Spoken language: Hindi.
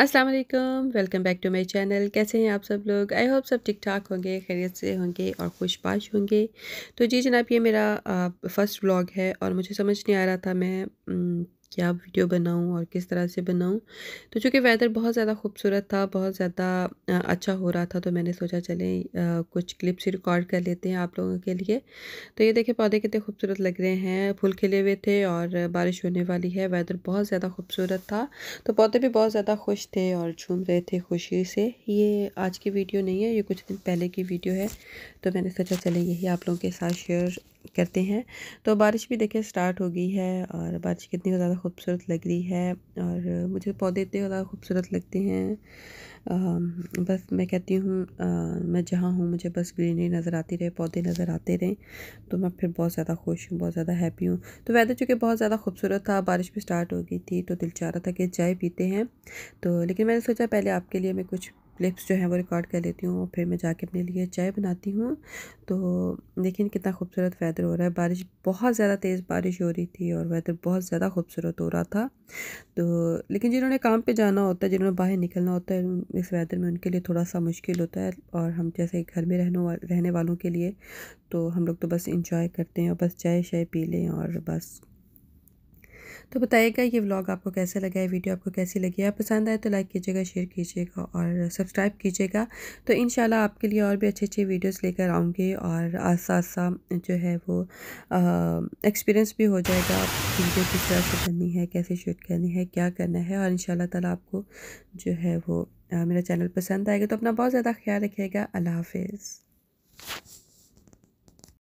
अस्सलाम वालेकुम welcome back to my channel कैसे हैं आप सब लोग आई होप सब ठीक ठाक होंगे खैरियत से होंगे और खुशपाश होंगे तो जी जनाब ये मेरा फर्स्ट व्लॉग है और मुझे समझ नहीं आ रहा था मैं क्या वीडियो बनाऊँ और किस तरह से बनाऊँ तो चूँकि वेदर बहुत ज़्यादा खूबसूरत था बहुत ज़्यादा अच्छा हो रहा था तो मैंने सोचा चलें कुछ क्लिप्स ही रिकॉर्ड कर लेते हैं आप लोगों के लिए तो ये देखें पौधे कितने खूबसूरत लग रहे हैं फूल खिले हुए थे और बारिश होने वाली है वेदर बहुत ज़्यादा खूबसूरत था तो पौधे भी बहुत ज़्यादा खुश थे और झूम रहे थे खुशी से ये आज की वीडियो नहीं है ये कुछ दिन पहले की वीडियो है तो मैंने सोचा चले यही आप लोगों के साथ शेयर करते हैं तो बारिश भी देखिए स्टार्ट हो गई है और बारिश कितनी ज़्यादा खूबसूरत लग रही है और मुझे पौधे इतने ज़्यादा खूबसूरत लगते हैं आ, बस मैं कहती हूँ मैं जहाँ हूँ मुझे बस ग्रीनरी नज़र आती रहे पौधे नज़र आते रहें तो मैं फिर बहुत ज़्यादा खुश हूँ बहुत ज़्यादा हैप्पी हूँ तो वैदर चूँकि बहुत ज़्यादा खूबसूरत था बारिश भी स्टार्ट हो गई थी तो दिल चाह रहा था कि चाय पीते हैं तो लेकिन मैंने सोचा पहले आपके लिए मैं कुछ क्लिप्स जो हैं वो रिकॉर्ड कर लेती हूँ फिर मैं जाके अपने लिए चाय बनाती हूँ तो लेकिन कितना खूबसूरत वेदर हो रहा है बारिश बहुत ज़्यादा तेज़ बारिश हो रही थी और वेदर बहुत ज़्यादा खूबसूरत हो रहा था तो लेकिन जिन्होंने काम पर जाना होता है जिन्होंने बाहर निकलना होता है इस वेदर में उनके लिए थोड़ा सा मुश्किल होता है और हम जैसे घर में रहने रहने वालों के लिए तो हम लोग तो बस इंजॉय करते हैं और बस चाय शाय पी लें और बस तो बताइएगा ये व्लॉग आपको कैसे लगा है वीडियो आपको कैसी लगी है पसंद आए तो लाइक कीजिएगा शेयर कीजिएगा और सब्सक्राइब कीजिएगा तो इन आपके लिए और भी अच्छी अच्छी वीडियोज़ लेकर आऊँगी और आसा आसा जो है वो एक्सपीरियंस भी हो जाएगा वीडियो किस तरह से करनी है कैसे शूट करनी है क्या करना है और इन शाला आपको जो है वो आ, मेरा चैनल पसंद आएगा तो अपना बहुत ज़्यादा ख्याल रखिएगा अल्लाह हाफिज़